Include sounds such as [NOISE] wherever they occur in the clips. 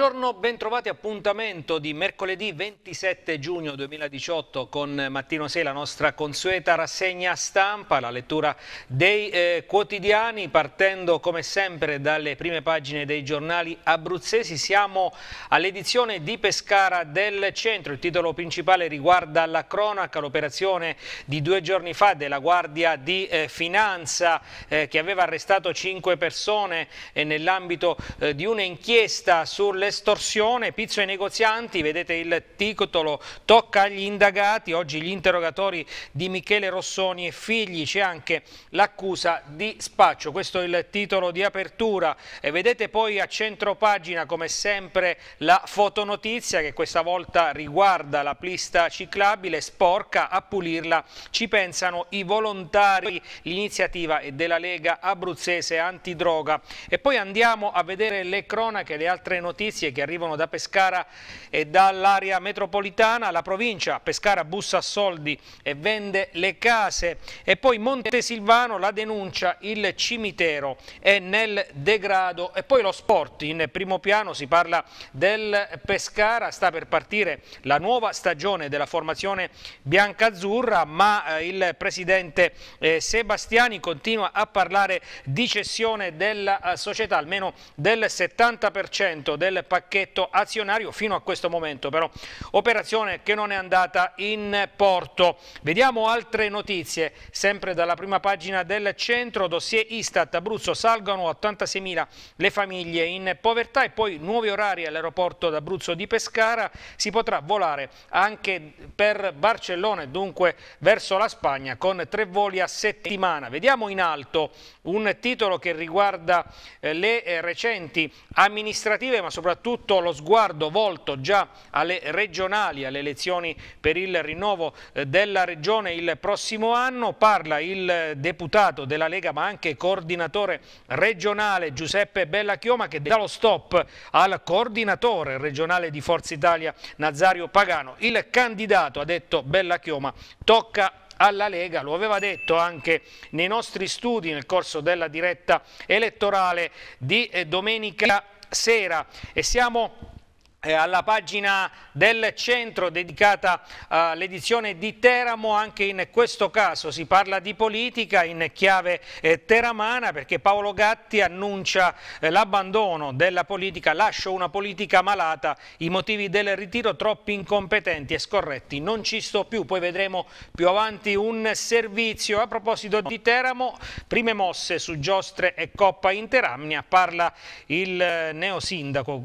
Buongiorno, bentrovati appuntamento di mercoledì 27 giugno 2018 con Mattino 6 la nostra consueta rassegna stampa, la lettura dei eh, quotidiani partendo come sempre dalle prime pagine dei giornali abruzzesi. Siamo all'edizione di Pescara del Centro, il titolo principale riguarda la cronaca, l'operazione di due giorni fa della Guardia di eh, Finanza eh, che aveva arrestato cinque persone eh, nell'ambito eh, di un'inchiesta sulle l'estorsione, pizzo ai negozianti, vedete il titolo, tocca agli indagati, oggi gli interrogatori di Michele Rossoni e figli, c'è anche l'accusa di spaccio, questo è il titolo di apertura e vedete poi a centro pagina come sempre la fotonotizia che questa volta riguarda la pista ciclabile sporca, a pulirla ci pensano i volontari, l'iniziativa della Lega Abruzzese antidroga e poi andiamo a vedere le cronache, le altre notizie notizie che arrivano da Pescara e dall'area metropolitana. La provincia Pescara bussa soldi e vende le case. E poi Montesilvano la denuncia, il cimitero è nel degrado. E poi lo sport in primo piano, si parla del Pescara, sta per partire la nuova stagione della formazione bianca-azzurra, ma eh, il presidente eh, Sebastiani continua a parlare di cessione della eh, società, almeno del 70% del pacchetto azionario fino a questo momento però operazione che non è andata in porto. Vediamo altre notizie sempre dalla prima pagina del centro, dossier Istat Abruzzo salgono 86.000 le famiglie in povertà e poi nuovi orari all'aeroporto d'Abruzzo di Pescara, si potrà volare anche per Barcellona e dunque verso la Spagna con tre voli a settimana. Vediamo in alto un titolo che riguarda eh, le eh, recenti amministrative ma soprattutto soprattutto lo sguardo volto già alle regionali, alle elezioni per il rinnovo eh, della regione il prossimo anno. Parla il deputato della Lega ma anche coordinatore regionale Giuseppe Bellachioma che dà lo stop al coordinatore regionale di Forza Italia Nazario Pagano. Il candidato, ha detto Bellachioma, tocca alla Lega, lo aveva detto anche nei nostri studi nel corso della diretta elettorale di eh, domenica sera e siamo eh, alla pagina del centro dedicata eh, all'edizione di Teramo, anche in questo caso si parla di politica in chiave eh, teramana perché Paolo Gatti annuncia l'abbandono della politica, lascio una politica malata, i motivi del ritiro troppo incompetenti e scorretti, non ci sto più, poi vedremo più avanti un servizio. A proposito di Teramo, prime mosse su giostre e Coppa Interamnia, parla il neosindaco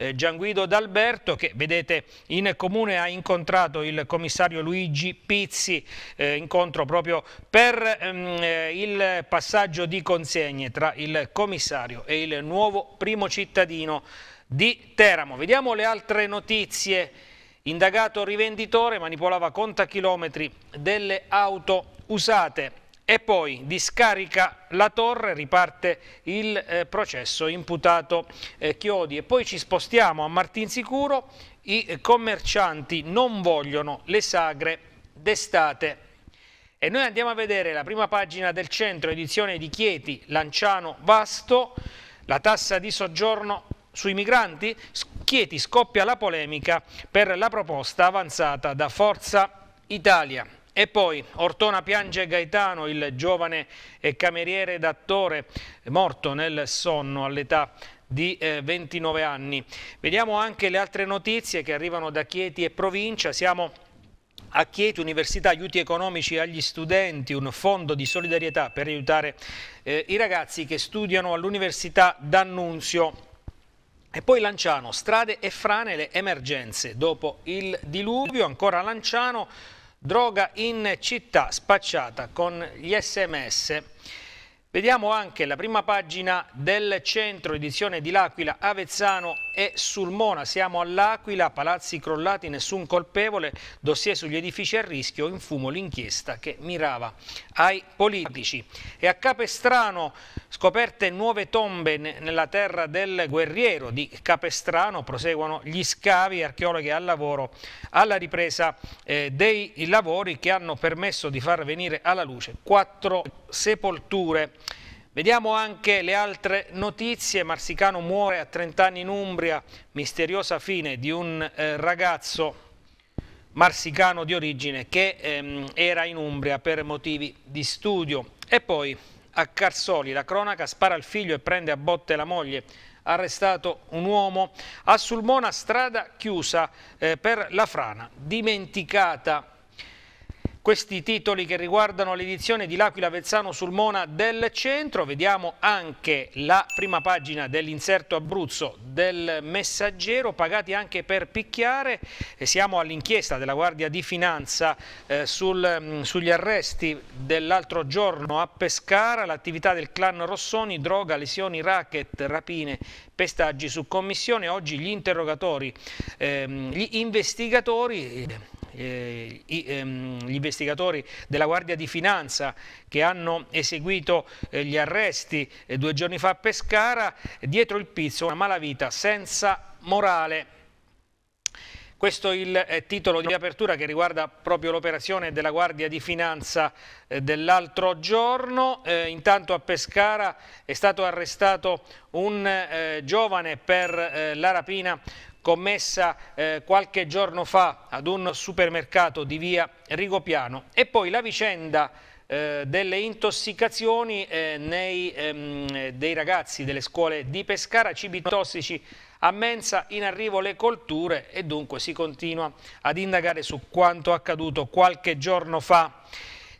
eh, Gianguido D'Alberto che vedete in comune ha incontrato il commissario Luigi Pizzi, eh, incontro proprio per ehm, eh, il passaggio di consegne tra il commissario e il nuovo primo cittadino di Teramo. Vediamo le altre notizie. Indagato rivenditore manipolava contachilometri delle auto usate e poi discarica la torre, riparte il eh, processo imputato eh, Chiodi e poi ci spostiamo a Martinsicuro, i commercianti non vogliono le sagre d'estate. E noi andiamo a vedere la prima pagina del centro edizione di Chieti, Lanciano Vasto, la tassa di soggiorno sui migranti, Chieti scoppia la polemica per la proposta avanzata da Forza Italia. E poi Ortona piange Gaetano, il giovane cameriere d'attore morto nel sonno all'età di 29 eh, anni. Vediamo anche le altre notizie che arrivano da Chieti e provincia. Siamo a Chieti Università aiuti economici agli studenti, un fondo di solidarietà per aiutare eh, i ragazzi che studiano all'Università d'Annunzio. E poi Lanciano, strade e frane, le emergenze. Dopo il diluvio, ancora Lanciano, Droga in città spacciata con gli sms Vediamo anche la prima pagina del centro edizione di L'Aquila, Avezzano e Sulmona. Siamo all'Aquila, palazzi crollati, nessun colpevole, dossier sugli edifici a rischio, in fumo l'inchiesta che mirava ai politici. E a Capestrano scoperte nuove tombe nella terra del guerriero di Capestrano, proseguono gli scavi archeologi al lavoro alla ripresa eh, dei lavori che hanno permesso di far venire alla luce quattro sepolture. Vediamo anche le altre notizie, Marsicano muore a 30 anni in Umbria, misteriosa fine di un eh, ragazzo marsicano di origine che ehm, era in Umbria per motivi di studio. E poi a Carsoli la cronaca spara al figlio e prende a botte la moglie, arrestato un uomo, a Sulmona strada chiusa eh, per la frana, dimenticata questi titoli che riguardano l'edizione di L'Aquila Vezzano Sulmona del centro. Vediamo anche la prima pagina dell'inserto Abruzzo del Messaggero, pagati anche per picchiare. E siamo all'inchiesta della Guardia di Finanza eh, sul, mm, sugli arresti dell'altro giorno a Pescara, l'attività del clan Rossoni, droga, lesioni, racket, rapine, pestaggi su commissione. Oggi gli interrogatori, ehm, gli investigatori eh, i, ehm, gli investigatori della Guardia di Finanza che hanno eseguito eh, gli arresti eh, due giorni fa a Pescara, dietro il pizzo una malavita senza morale. Questo è il eh, titolo di apertura che riguarda proprio l'operazione della Guardia di Finanza eh, dell'altro giorno. Eh, intanto a Pescara è stato arrestato un eh, giovane per eh, la rapina commessa eh, qualche giorno fa ad un supermercato di via Rigopiano e poi la vicenda eh, delle intossicazioni eh, nei, ehm, dei ragazzi delle scuole di Pescara, cibi tossici a mensa, in arrivo le colture e dunque si continua ad indagare su quanto accaduto qualche giorno fa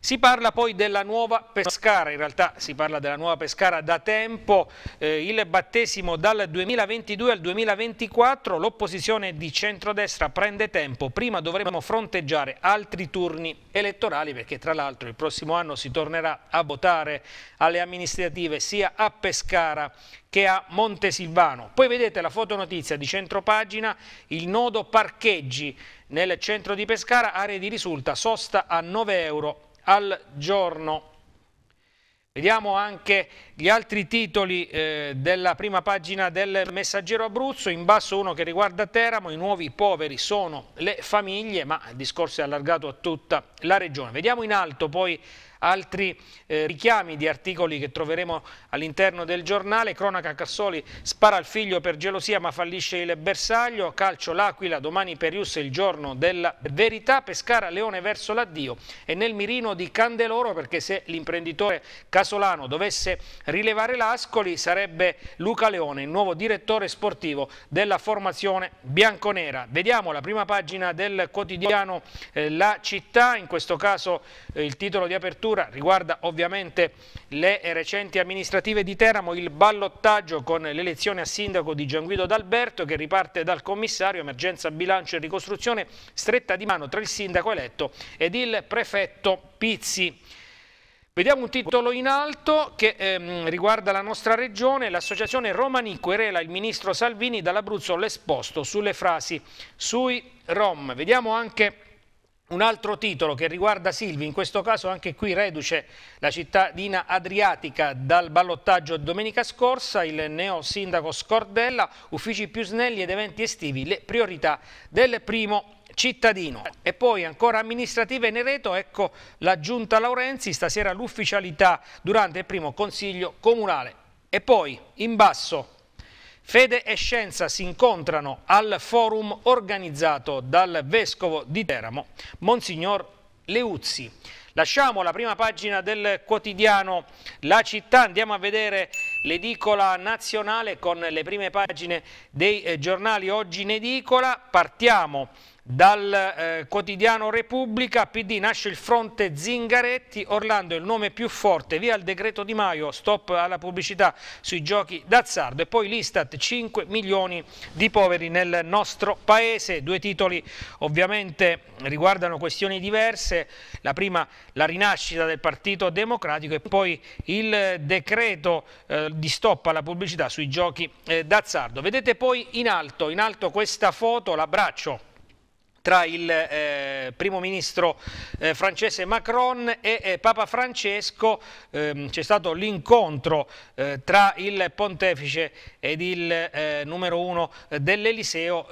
si parla poi della nuova Pescara, in realtà si parla della nuova Pescara da tempo, eh, il battesimo dal 2022 al 2024, l'opposizione di centrodestra prende tempo, prima dovremo fronteggiare altri turni elettorali perché tra l'altro il prossimo anno si tornerà a votare alle amministrative sia a Pescara che a Montesilvano. Poi vedete la fotonotizia di centropagina, il nodo parcheggi nel centro di Pescara, aree di risulta, sosta a 9 euro al giorno. Vediamo anche gli altri titoli eh, della prima pagina del Messaggero Abruzzo, in basso uno che riguarda Teramo, i nuovi poveri sono le famiglie, ma il discorso è allargato a tutta la regione. Vediamo in alto poi altri eh, richiami di articoli che troveremo all'interno del giornale. Cronaca Cassoli spara al figlio per gelosia ma fallisce il bersaglio. Calcio l'Aquila, domani Perius il giorno della verità. Pescara Leone verso l'addio e nel mirino di Candeloro perché se l'imprenditore casolano dovesse rilevare l'Ascoli sarebbe Luca Leone, il nuovo direttore sportivo della formazione bianconera. Vediamo la prima pagina del quotidiano eh, La Città, in questo caso eh, il titolo di apertura misura riguarda ovviamente le recenti amministrative di Teramo, il ballottaggio con l'elezione a sindaco di Gianguido D'Alberto che riparte dal commissario emergenza bilancio e ricostruzione stretta di mano tra il sindaco eletto ed il prefetto Pizzi. Vediamo un titolo in alto che ehm, riguarda la nostra regione. L'associazione Romani querela il ministro Salvini dall'Abruzzo l'esposto sulle frasi sui Rom. Vediamo anche un altro titolo che riguarda Silvi, in questo caso anche qui reduce la cittadina adriatica dal ballottaggio domenica scorsa, il neo sindaco Scordella, uffici più snelli ed eventi estivi, le priorità del primo cittadino. E poi ancora amministrative Nereto, ecco la giunta Laurenzi, stasera l'ufficialità durante il primo consiglio comunale. E poi in basso Fede e scienza si incontrano al forum organizzato dal Vescovo di Teramo, Monsignor Leuzzi. Lasciamo la prima pagina del quotidiano La Città, andiamo a vedere l'edicola nazionale con le prime pagine dei eh, giornali oggi in edicola. Partiamo dal eh, quotidiano Repubblica, PD nasce il fronte Zingaretti, Orlando è il nome più forte, via il decreto Di Maio, stop alla pubblicità sui giochi d'azzardo e poi l'Istat 5 milioni di poveri nel nostro paese. Due titoli ovviamente riguardano questioni diverse, la prima la rinascita del Partito Democratico e poi il decreto eh, di stop alla pubblicità sui giochi eh, d'azzardo. Vedete poi in alto, in alto questa foto, l'abbraccio tra il eh, primo ministro eh, francese Macron e eh, Papa Francesco ehm, c'è stato l'incontro eh, tra il pontefice ed il eh, numero uno eh, dell'Eliseo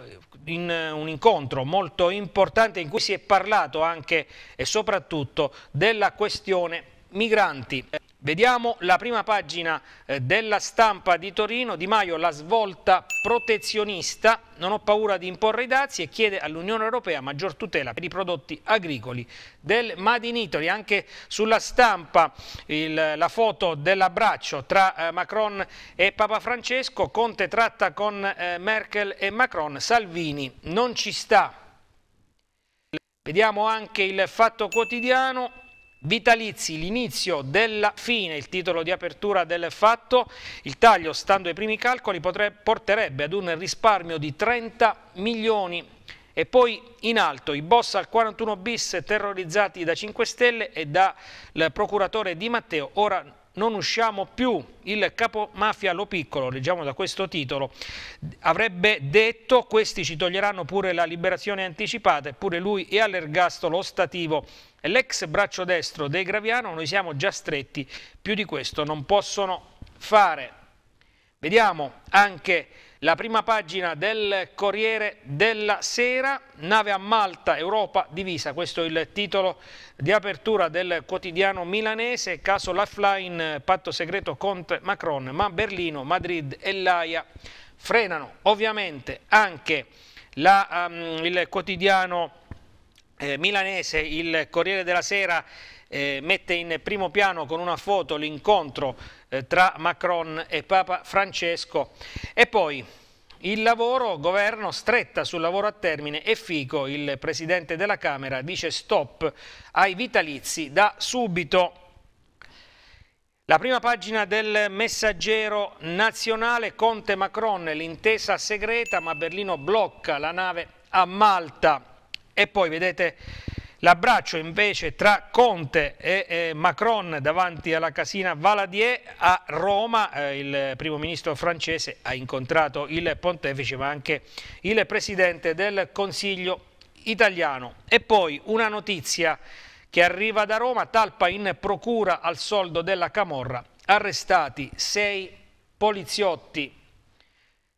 in un incontro molto importante in cui si è parlato anche e soprattutto della questione migranti. Vediamo la prima pagina eh, della stampa di Torino, Di Maio la svolta protezionista, non ho paura di imporre i dazi e chiede all'Unione Europea maggior tutela per i prodotti agricoli del Made in Italy. Anche sulla stampa il, la foto dell'abbraccio tra eh, Macron e Papa Francesco, Conte tratta con eh, Merkel e Macron, Salvini non ci sta. Vediamo anche il fatto quotidiano, Vitalizi, l'inizio della fine, il titolo di apertura del fatto, il taglio, stando ai primi calcoli, potrebbe, porterebbe ad un risparmio di 30 milioni e poi in alto i boss al 41 bis terrorizzati da 5 Stelle e dal procuratore Di Matteo, ora non usciamo più. Il capo mafia Lo Piccolo, leggiamo da questo titolo, avrebbe detto questi ci toglieranno pure la liberazione anticipata, eppure lui è all'ergastolo stativo. L'ex braccio destro dei Graviano, noi siamo già stretti, più di questo non possono fare. Vediamo anche la prima pagina del Corriere della Sera, nave a Malta, Europa divisa, questo è il titolo di apertura del quotidiano milanese, caso Lifeline, patto segreto Conte Macron, ma Berlino, Madrid e Laia frenano. Ovviamente anche la, um, il quotidiano eh, milanese, il Corriere della Sera, eh, mette in primo piano con una foto l'incontro eh, tra Macron e Papa Francesco e poi il lavoro, governo stretta sul lavoro a termine e Fico, il presidente della Camera, dice stop ai vitalizi da subito. La prima pagina del messaggero nazionale Conte Macron, l'intesa segreta ma Berlino blocca la nave a Malta. E poi vedete L'abbraccio invece tra Conte e, Macron davanti alla casina Valadier a Roma, eh, il primo ministro francese ha incontrato il pontefice ma anche il presidente del Consiglio italiano. E poi una notizia che arriva da Roma, talpa in procura al soldo della Camorra, arrestati sei poliziotti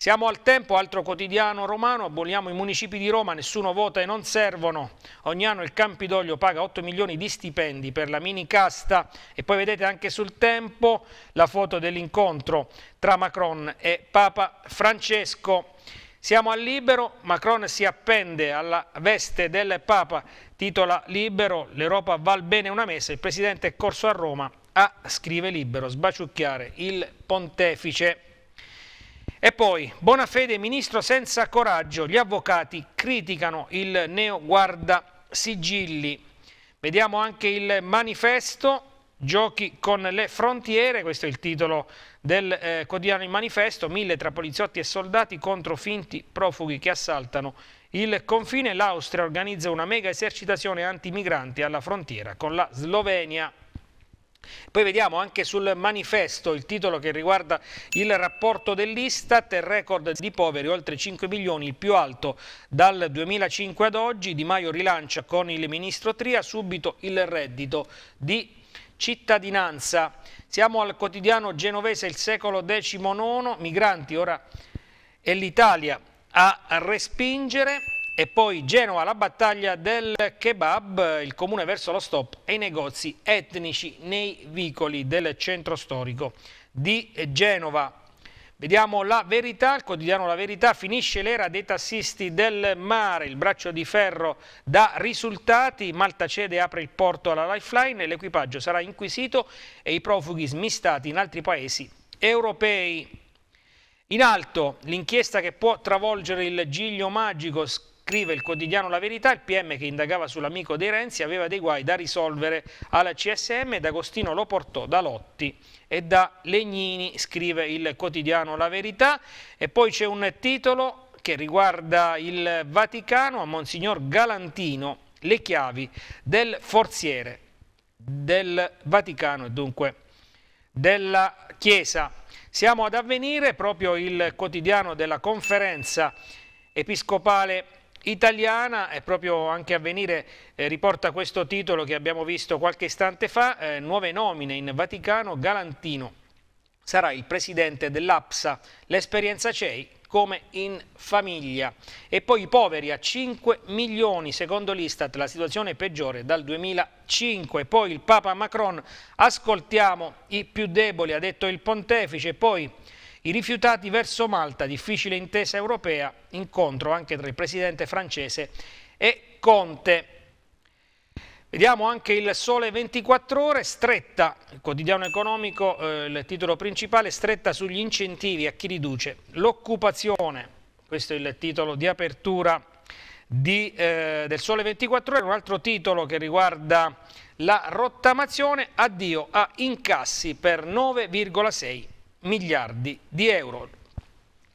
siamo al tempo, altro quotidiano romano, aboliamo i municipi di Roma, nessuno vota e non servono. Ogni anno il Campidoglio paga 8 milioni di stipendi per la mini casta e poi vedete anche sul tempo la foto dell'incontro tra Macron e Papa Francesco. Siamo al libero, Macron si appende alla veste del Papa, titola libero, l'Europa val bene una messa, il Presidente è corso a Roma a, scrive libero, sbaciucchiare il pontefice. E poi, buona fede, ministro senza coraggio, gli avvocati criticano il neo guarda sigilli. Vediamo anche il manifesto, giochi con le frontiere, questo è il titolo del eh, quotidiano il manifesto, mille tra poliziotti e soldati contro finti profughi che assaltano il confine, l'Austria organizza una mega esercitazione anti-migranti alla frontiera con la Slovenia. Poi vediamo anche sul manifesto il titolo che riguarda il rapporto dell'Istat, il record di poveri oltre 5 milioni, il più alto dal 2005 ad oggi. Di Maio rilancia con il ministro Tria subito il reddito di cittadinanza. Siamo al quotidiano genovese il secolo XIX, migranti ora è l'Italia a respingere. E poi Genova, la battaglia del kebab, il comune verso lo stop e i negozi etnici nei vicoli del centro storico di Genova. Vediamo la verità, il quotidiano La Verità finisce l'era dei tassisti del mare, il braccio di ferro dà risultati, Malta cede e apre il porto alla lifeline, l'equipaggio sarà inquisito e i profughi smistati in altri paesi europei. In alto l'inchiesta che può travolgere il giglio magico, Scrive il quotidiano La Verità, il PM che indagava sull'amico dei Renzi aveva dei guai da risolvere alla CSM ed Agostino lo portò da Lotti e da Legnini, scrive il quotidiano La Verità. E poi c'è un titolo che riguarda il Vaticano a Monsignor Galantino, le chiavi del forziere del Vaticano e dunque della Chiesa. Siamo ad avvenire proprio il quotidiano della conferenza episcopale italiana e proprio anche Avvenire eh, riporta questo titolo che abbiamo visto qualche istante fa, eh, nuove nomine in Vaticano, Galantino sarà il presidente dell'APSA, l'esperienza CEI come in famiglia. E poi i poveri a 5 milioni, secondo l'Istat la situazione è peggiore dal 2005. Poi il Papa Macron, ascoltiamo i più deboli, ha detto il pontefice, poi i rifiutati verso Malta, difficile intesa europea, incontro anche tra il presidente francese e Conte. Vediamo anche il Sole 24 Ore, stretta, il quotidiano economico, eh, il titolo principale, stretta sugli incentivi a chi riduce l'occupazione. Questo è il titolo di apertura di, eh, del Sole 24 Ore, un altro titolo che riguarda la rottamazione, addio a incassi per 9,6 miliardi di euro.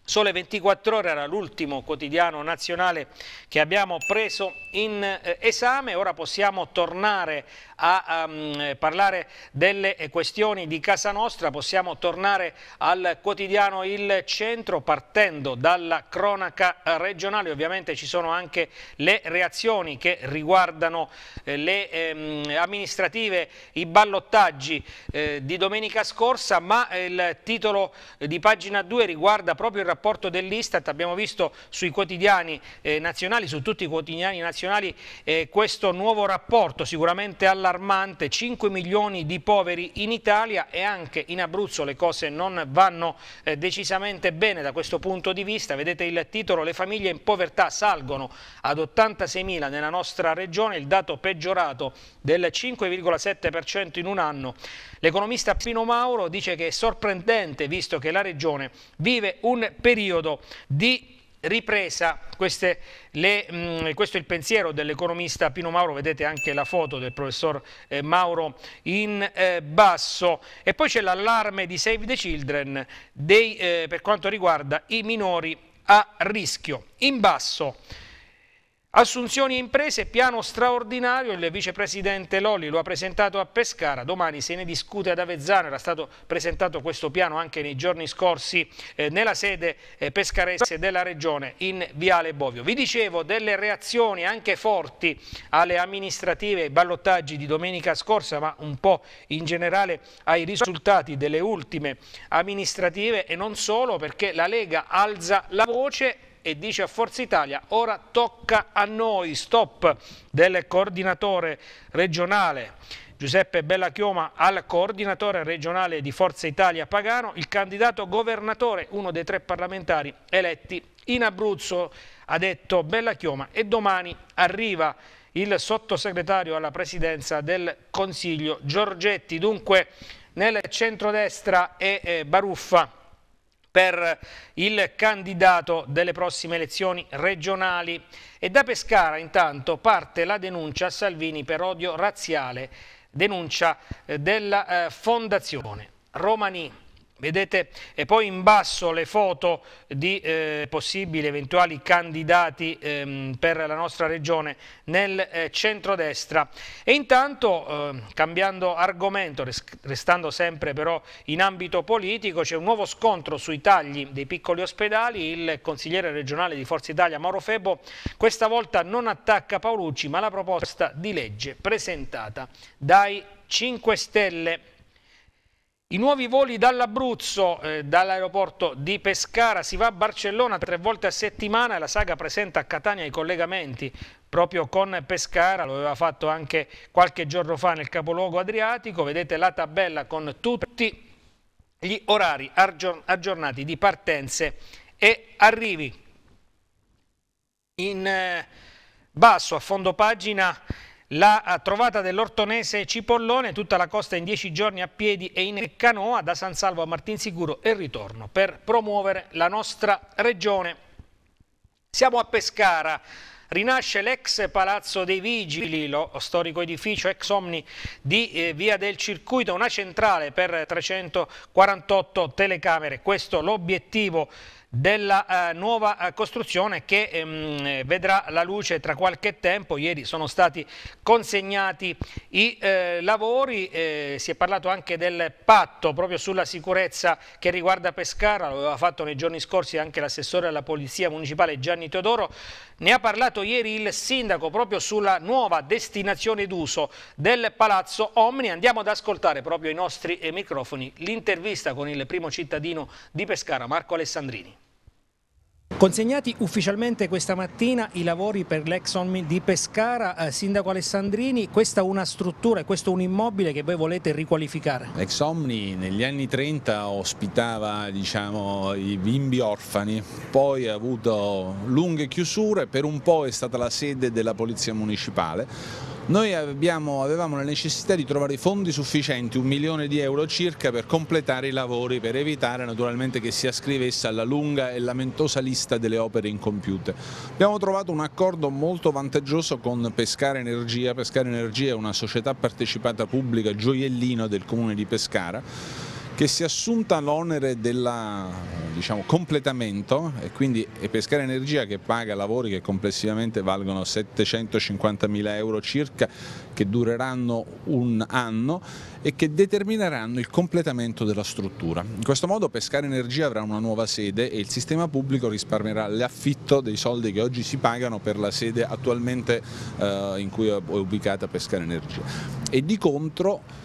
Sole 24 ore era l'ultimo quotidiano nazionale che abbiamo preso in eh, esame, ora possiamo tornare a um, parlare delle questioni di casa nostra, possiamo tornare al quotidiano Il Centro partendo dalla cronaca eh, regionale, ovviamente ci sono anche le reazioni che riguardano eh, le ehm, amministrative, i ballottaggi eh, di domenica scorsa, ma eh, il titolo di pagina 2 riguarda proprio il rapporto dell'Istat, abbiamo visto sui quotidiani eh, nazionali, su tutti i quotidiani nazionali eh, questo nuovo rapporto, sicuramente alla allarmante, 5 milioni di poveri in Italia e anche in Abruzzo le cose non vanno eh, decisamente bene da questo punto di vista. Vedete il titolo, le famiglie in povertà salgono ad 86 mila nella nostra regione, il dato peggiorato del 5,7% in un anno. L'economista Pino Mauro dice che è sorprendente visto che la regione vive un periodo di ripresa, Queste, le, mh, mm, questo è il pensiero dell'economista Pino Mauro, vedete anche la foto del professor eh, Mauro in eh, basso e poi c'è l'allarme di Save the Children dei, eh, per quanto riguarda i minori a rischio. In basso Assunzioni e imprese, piano straordinario, il vicepresidente Lolli lo ha presentato a Pescara, domani se ne discute ad Avezzano, era stato presentato questo piano anche nei giorni scorsi eh, nella sede eh, pescarese della regione in Viale Bovio. Vi dicevo delle reazioni anche forti alle amministrative, ai ballottaggi di domenica scorsa, ma un po' in generale ai risultati delle ultime amministrative e non solo perché la Lega alza la voce e dice a Forza Italia ora tocca a noi, stop del coordinatore regionale. Giuseppe Bellachioma al coordinatore regionale di Forza Italia Pagano, il candidato governatore, uno dei tre parlamentari eletti in Abruzzo, ha detto Bellachioma e domani arriva il sottosegretario alla presidenza del Consiglio Giorgetti, dunque nel centrodestra è eh, Baruffa per il candidato delle prossime elezioni regionali. E da Pescara intanto parte la denuncia a Salvini per odio razziale, denuncia eh, della eh, Fondazione Romani. Vedete, e poi in basso le foto di eh, possibili eventuali candidati ehm, per la nostra regione nel eh, centrodestra. E intanto, eh, cambiando argomento, restando sempre però in ambito politico, c'è un nuovo scontro sui tagli dei piccoli ospedali. Il consigliere regionale di Forza Italia, Mauro Febo, questa volta non attacca Paolucci, ma la proposta di legge presentata dai 5 Stelle. I nuovi voli dall'Abruzzo, eh, dall'aeroporto di Pescara, si va a Barcellona tre volte a settimana e la saga presenta a Catania i collegamenti proprio con Pescara, lo aveva fatto anche qualche giorno fa nel capoluogo adriatico, vedete la tabella con tutti gli orari aggiornati di partenze e arrivi. In eh, basso a fondo pagina la eh, trovata dell'ortonese Cipollone, tutta la costa in 10 giorni a piedi e in canoa, da San Salvo a Martinsicuro e ritorno, per promuovere la nostra regione. Siamo a Pescara. Rinasce l'ex Palazzo dei Vigili, lo storico edificio ex omni di eh, Via del Circuito, una centrale per 348 telecamere. Questo l'obiettivo della eh, nuova eh, costruzione che ehm, vedrà la luce tra qualche tempo. Ieri sono stati consegnati i eh, lavori, eh, si è parlato anche del patto proprio sulla sicurezza che riguarda Pescara, lo aveva fatto nei giorni scorsi anche l'assessore alla Polizia Municipale Gianni Teodoro, ne ha parlato ieri il sindaco proprio sulla nuova destinazione d'uso del Palazzo Omni. Andiamo ad ascoltare proprio i nostri eh, microfoni l'intervista con il primo cittadino di Pescara, Marco Alessandrini. Consegnati ufficialmente questa mattina i lavori per l'Exxon di Pescara, eh, Sindaco Alessandrini, questa è una struttura questo è un immobile che voi volete riqualificare? L'Exomni negli anni 30 ospitava diciamo, i bimbi orfani, poi ha avuto lunghe chiusure, per un po' è stata la sede della Polizia Municipale, noi abbiamo, avevamo la necessità di trovare i fondi sufficienti, un milione di euro circa, per completare i lavori, per evitare naturalmente che si ascrivesse alla lunga e lamentosa lista delle opere incompiute. Abbiamo trovato un accordo molto vantaggioso con Pescara Energia, Pescara Energia è una società partecipata pubblica, gioiellino del comune di Pescara, che si è assunta l'onere del diciamo, completamento e quindi è Pescare Energia che paga lavori che complessivamente valgono 750 mila euro circa, che dureranno un anno e che determineranno il completamento della struttura. In questo modo Pescare Energia avrà una nuova sede e il sistema pubblico risparmierà l'affitto dei soldi che oggi si pagano per la sede attualmente eh, in cui è ubicata Pescare Energia. E di contro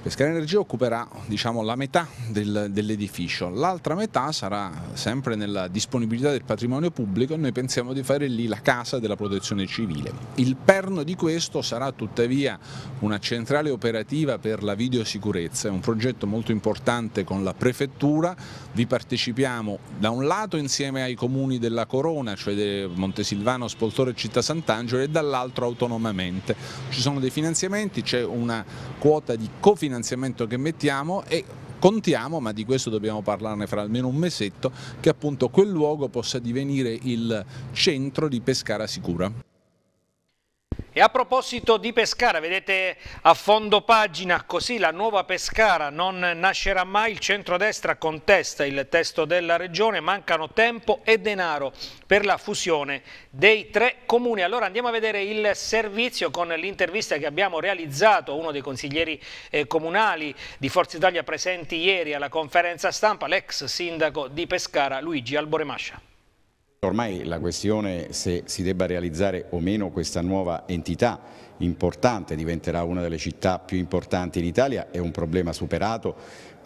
Pescare Energia occuperà diciamo, la metà del, dell'edificio, l'altra metà sarà sempre nella disponibilità del patrimonio pubblico e noi pensiamo di fare lì la casa della protezione civile. Il perno di questo sarà tuttavia una centrale operativa per la videosicurezza, è un progetto molto importante con la prefettura, vi partecipiamo da un lato insieme ai comuni della Corona, cioè Montesilvano, Spoltore e Città Sant'Angelo e dall'altro autonomamente. Ci sono dei finanziamenti, c'è una quota di cofinanziamento finanziamento che mettiamo e contiamo, ma di questo dobbiamo parlarne fra almeno un mesetto, che appunto quel luogo possa divenire il centro di Pescara Sicura. E a proposito di Pescara, vedete a fondo pagina così la nuova Pescara non nascerà mai, il centrodestra contesta il testo della regione, mancano tempo e denaro per la fusione dei tre comuni. Allora andiamo a vedere il servizio con l'intervista che abbiamo realizzato, uno dei consiglieri eh, comunali di Forza Italia presenti ieri alla conferenza stampa, l'ex sindaco di Pescara Luigi Alboremascia. Ormai la questione se si debba realizzare o meno questa nuova entità importante, diventerà una delle città più importanti in Italia, è un problema superato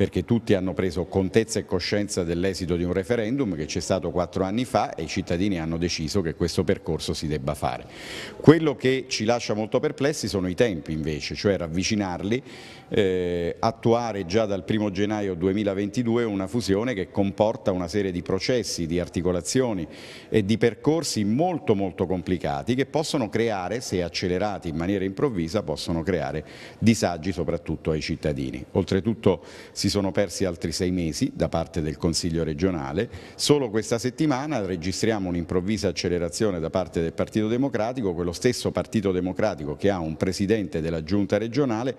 perché tutti hanno preso contezza e coscienza dell'esito di un referendum che c'è stato quattro anni fa e i cittadini hanno deciso che questo percorso si debba fare. Quello che ci lascia molto perplessi sono i tempi invece, cioè ravvicinarli, eh, attuare già dal 1 gennaio 2022 una fusione che comporta una serie di processi, di articolazioni e di percorsi molto molto complicati che possono creare, se accelerati in maniera improvvisa, possono creare disagi soprattutto ai cittadini. Oltretutto si sono persi altri sei mesi da parte del Consiglio regionale. Solo questa settimana registriamo un'improvvisa accelerazione da parte del Partito Democratico, quello stesso Partito Democratico che ha un presidente della giunta regionale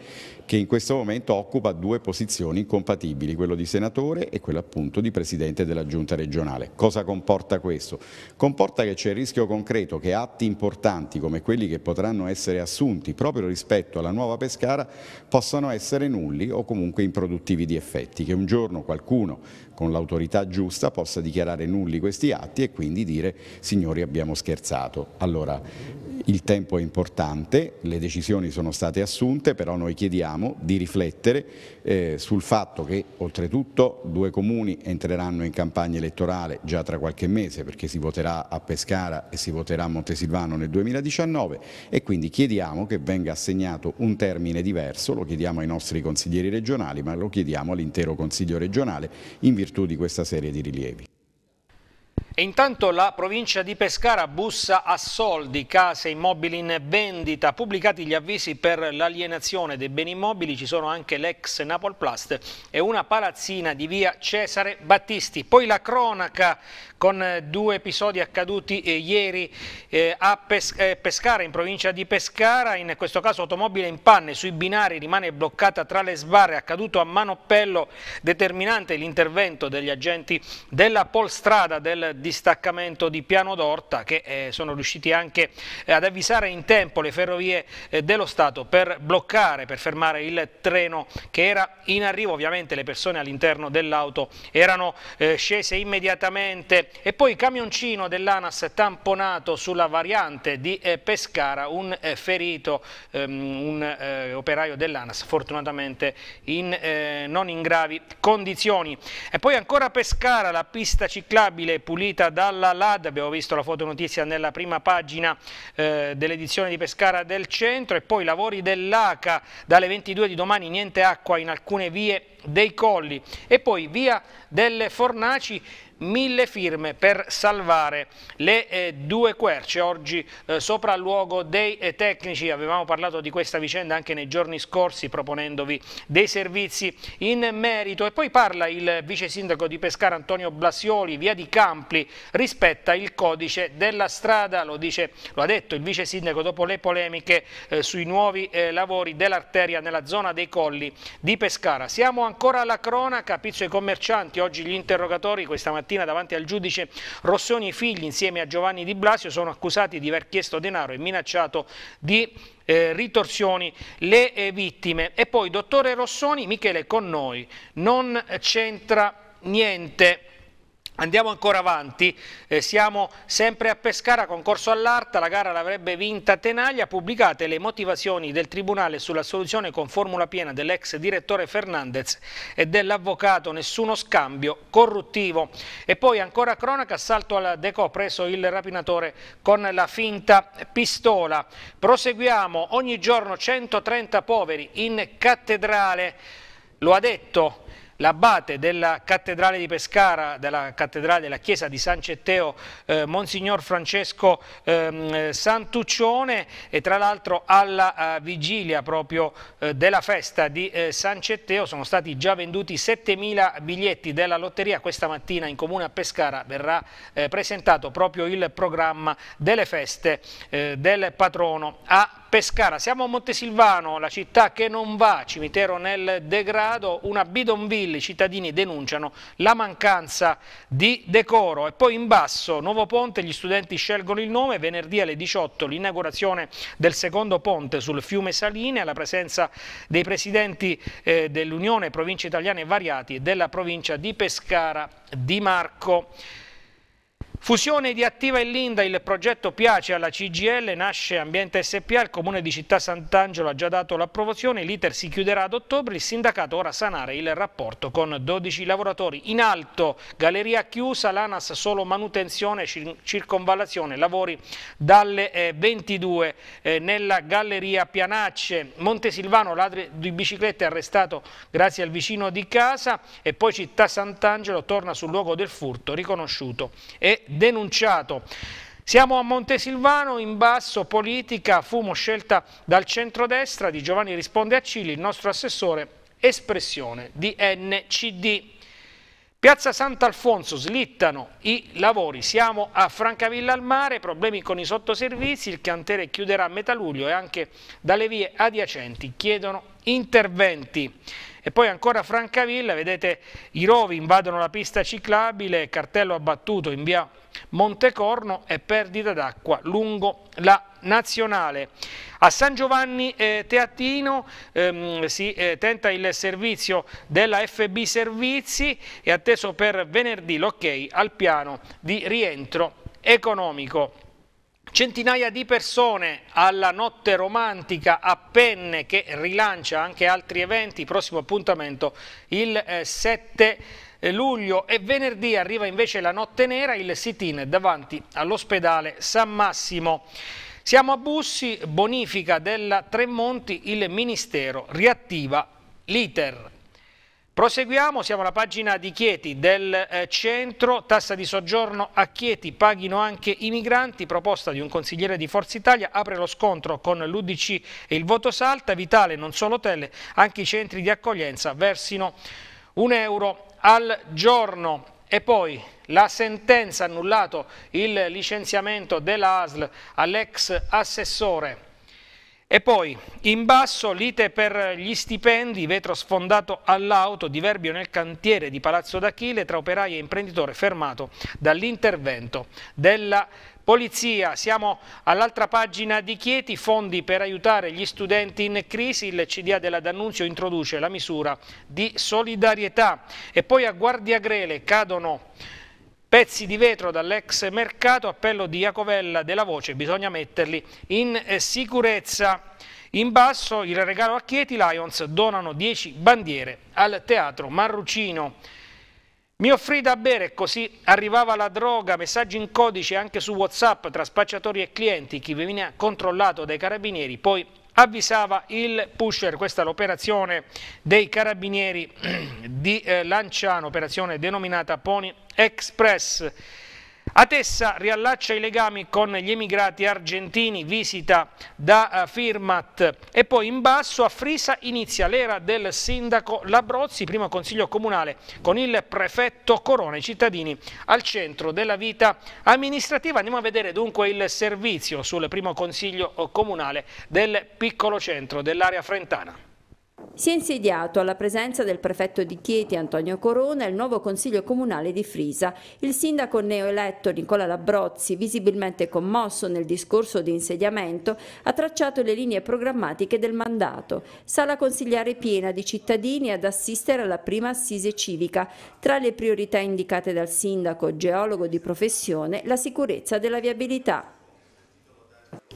che in questo momento occupa due posizioni incompatibili, quello di senatore e quello appunto di presidente della giunta regionale. Cosa comporta questo? Comporta che c'è il rischio concreto che atti importanti come quelli che potranno essere assunti proprio rispetto alla nuova Pescara possano essere nulli o comunque improduttivi di di effetti, che un giorno qualcuno con l'autorità giusta possa dichiarare nulli questi atti e quindi dire signori abbiamo scherzato. Allora il tempo è importante, le decisioni sono state assunte, però noi chiediamo di riflettere eh, sul fatto che oltretutto due comuni entreranno in campagna elettorale già tra qualche mese perché si voterà a Pescara e si voterà a Montesilvano nel 2019 e quindi chiediamo che venga assegnato un termine diverso, lo chiediamo ai nostri consiglieri regionali ma lo chiediamo all'intero Consiglio regionale in virtù di questa serie di rilievi. E intanto la provincia di Pescara bussa a soldi, case immobili in vendita, pubblicati gli avvisi per l'alienazione dei beni immobili, ci sono anche l'ex Napolplast e una palazzina di via Cesare Battisti. Poi la cronaca con due episodi accaduti eh, ieri eh, a eh, Pescara, in provincia di Pescara, in questo caso automobile in panne sui binari rimane bloccata tra le sbarre, accaduto a Manoppello, determinante l'intervento degli agenti della Polstrada del distaccamento di Piano d'Orta che eh, sono riusciti anche eh, ad avvisare in tempo le ferrovie eh, dello Stato per bloccare, per fermare il treno che era in arrivo. Ovviamente le persone all'interno dell'auto erano eh, scese immediatamente e poi camioncino dell'ANAS tamponato sulla variante di Pescara, un ferito, ehm, un operaio dell'ANAS fortunatamente in, non in gravi condizioni. E poi ancora Pescara, la pista ciclabile pulita uscita dalla LAD, abbiamo visto la fotonotizia nella prima pagina eh, dell'edizione di Pescara del centro e poi lavori dell'ACA dalle 22 di domani niente acqua in alcune vie dei colli e poi via delle Fornaci mille firme per salvare le eh, due querce. Oggi eh, sopra al luogo dei eh, tecnici avevamo parlato di questa vicenda anche nei giorni scorsi proponendovi dei servizi in merito e poi parla il vice sindaco di Pescara Antonio Blasioli, via di Campli, rispetta il codice della strada, lo, dice, lo ha detto il vice sindaco dopo le polemiche eh, sui nuovi eh, lavori dell'arteria nella zona dei colli di Pescara. Siamo ancora alla cronaca, pizzo ai commercianti, oggi gli interrogatori questa mattina mattina davanti al giudice Rossoni i figli insieme a Giovanni Di Blasio sono accusati di aver chiesto denaro e minacciato di eh, ritorsioni le eh, vittime. E poi dottore Rossoni, Michele con noi, non c'entra niente. Andiamo ancora avanti, eh, siamo sempre a Pescara, concorso all'Arta, la gara l'avrebbe vinta Tenaglia, pubblicate le motivazioni del Tribunale sulla soluzione con formula piena dell'ex direttore Fernandez e dell'avvocato, nessuno scambio corruttivo. E poi ancora cronaca, assalto al Deco preso il rapinatore con la finta pistola. Proseguiamo, ogni giorno 130 poveri in cattedrale, lo ha detto l'abate della cattedrale di Pescara, della cattedrale della chiesa di San Cetteo, eh, Monsignor Francesco ehm, Santuccione e tra l'altro alla eh, vigilia proprio eh, della festa di eh, San Cetteo sono stati già venduti 7.000 biglietti della lotteria, questa mattina in comune a Pescara verrà eh, presentato proprio il programma delle feste eh, del patrono a Pescara, siamo a Montesilvano, la città che non va, cimitero nel degrado, una bidonville, i cittadini denunciano la mancanza di decoro. E poi in basso, Nuovo Ponte, gli studenti scelgono il nome, venerdì alle 18 l'inaugurazione del secondo ponte sul fiume Saline, alla presenza dei presidenti eh, dell'Unione Province Italiane Variati e della provincia di Pescara di Marco. Fusione di Attiva e Linda, il progetto piace alla CGL, nasce Ambiente SPA, il comune di Città Sant'Angelo ha già dato l'approvazione, l'iter si chiuderà ad ottobre, il sindacato ora sanare il rapporto con 12 lavoratori. In alto, galleria chiusa, l'ANAS solo manutenzione, circonvallazione, lavori dalle 22 eh, eh, nella galleria Pianacce, Montesilvano, ladri di biciclette arrestato grazie al vicino di casa e poi Città Sant'Angelo torna sul luogo del furto riconosciuto e denunciato. Siamo a Montesilvano, in basso, politica, fumo scelta dal centrodestra di Giovanni Risponde a Cili, il nostro assessore, espressione di NCD. Piazza Sant'Alfonso slittano i lavori, siamo a Francavilla al mare, problemi con i sottoservizi, il cantiere chiuderà a metà luglio e anche dalle vie adiacenti chiedono interventi. E poi ancora Francavilla, vedete i rovi invadono la pista ciclabile, cartello abbattuto in via Montecorno e perdita d'acqua lungo la nazionale. A San Giovanni eh, Teatino ehm, si eh, tenta il servizio della FB Servizi e atteso per venerdì l'ok al piano di rientro economico. Centinaia di persone alla notte romantica a Penne che rilancia anche altri eventi, prossimo appuntamento il 7 eh, eh, luglio e venerdì arriva invece la notte nera, il sit-in davanti all'ospedale San Massimo. Siamo a Bussi, bonifica della Tremonti, il Ministero riattiva l'iter. Proseguiamo, siamo alla pagina di Chieti del eh, centro, tassa di soggiorno a Chieti, paghino anche i migranti, proposta di un consigliere di Forza Italia, apre lo scontro con l'Udc e il voto salta, vitale non solo hotel, anche i centri di accoglienza versino un euro al giorno. E poi la sentenza ha annullato il licenziamento dell'ASL all'ex assessore e poi in basso lite per gli stipendi, vetro sfondato all'auto, diverbio nel cantiere di Palazzo d'Achille tra operai e imprenditore fermato dall'intervento della polizia. Siamo all'altra pagina di Chieti, fondi per aiutare gli studenti in crisi, il CDA della D'Annunzio introduce la misura di solidarietà. E poi a Guardia Grele cadono Pezzi di vetro dall'ex mercato, appello di Iacovella della Voce, bisogna metterli in eh, sicurezza. In basso il regalo a Chieti, Lions donano 10 bandiere al teatro Marrucino. Mi offrì da bere, così arrivava la droga, messaggi in codice anche su Whatsapp tra spacciatori e clienti, chi veniva controllato dai carabinieri, poi avvisava il pusher, questa è l'operazione dei carabinieri [CLEARS THROAT] di eh, Lanciano, operazione denominata Pony Express. A Tessa riallaccia i legami con gli emigrati argentini, visita da eh, Firmat e poi in basso a Frisa inizia l'era del sindaco Labrozzi, primo consiglio comunale con il prefetto Corona, i cittadini al centro della vita amministrativa. Andiamo a vedere dunque il servizio sul primo consiglio eh, comunale del piccolo centro dell'area frentana. Si è insediato alla presenza del prefetto di Chieti Antonio Corona il nuovo Consiglio Comunale di Frisa. Il sindaco neoeletto Nicola Labrozzi, visibilmente commosso nel discorso di insediamento, ha tracciato le linee programmatiche del mandato. Sala consigliare piena di cittadini ad assistere alla prima assise civica. Tra le priorità indicate dal sindaco, geologo di professione, la sicurezza della viabilità.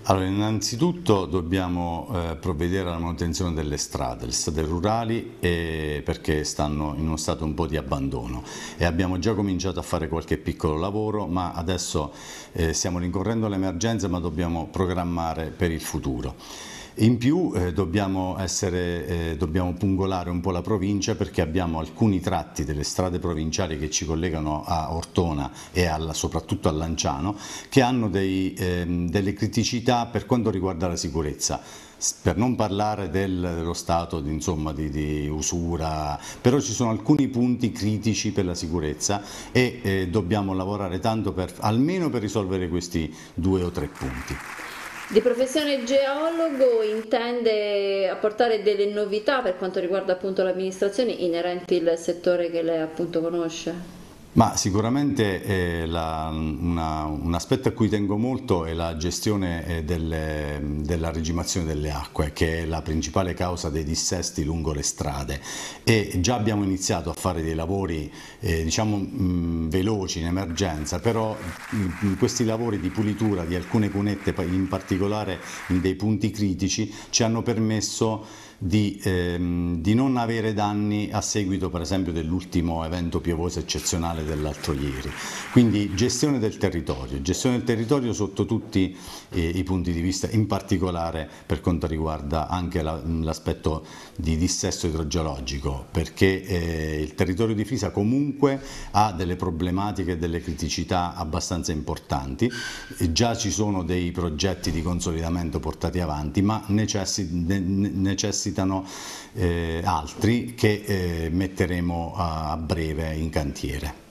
Allora, innanzitutto dobbiamo eh, provvedere alla manutenzione delle strade, le strade rurali eh, perché stanno in uno stato un po' di abbandono e abbiamo già cominciato a fare qualche piccolo lavoro ma adesso eh, stiamo rincorrendo l'emergenza ma dobbiamo programmare per il futuro. In più eh, dobbiamo, essere, eh, dobbiamo, pungolare un po' la provincia perché abbiamo alcuni tratti delle strade provinciali che ci collegano a Ortona e alla, soprattutto a Lanciano che hanno dei, ehm, delle criticità per quanto riguarda la sicurezza per non parlare del, dello stato di, insomma, di, di, usura, però ci sono alcuni punti critici per la sicurezza e eh, dobbiamo lavorare tanto per, almeno per risolvere questi due o tre punti. Di professione geologo intende apportare delle novità per quanto riguarda appunto l'amministrazione inerenti al settore che lei appunto conosce? Ma sicuramente eh, la, una, un aspetto a cui tengo molto è la gestione eh, delle, della regimazione delle acque, che è la principale causa dei dissesti lungo le strade. E già abbiamo iniziato a fare dei lavori eh, diciamo, mh, veloci in emergenza, però mh, questi lavori di pulitura di alcune cunette, in particolare in dei punti critici, ci hanno permesso di, ehm, di non avere danni a seguito per esempio dell'ultimo evento piovoso eccezionale dell'altro ieri. Quindi gestione del territorio, gestione del territorio sotto tutti eh, i punti di vista, in particolare per quanto riguarda anche l'aspetto di dissesto idrogeologico, perché eh, il territorio di Frisa comunque ha delle problematiche e delle criticità abbastanza importanti, già ci sono dei progetti di consolidamento portati avanti, ma necessi, necessitano eh, altri che eh, metteremo a, a breve in cantiere.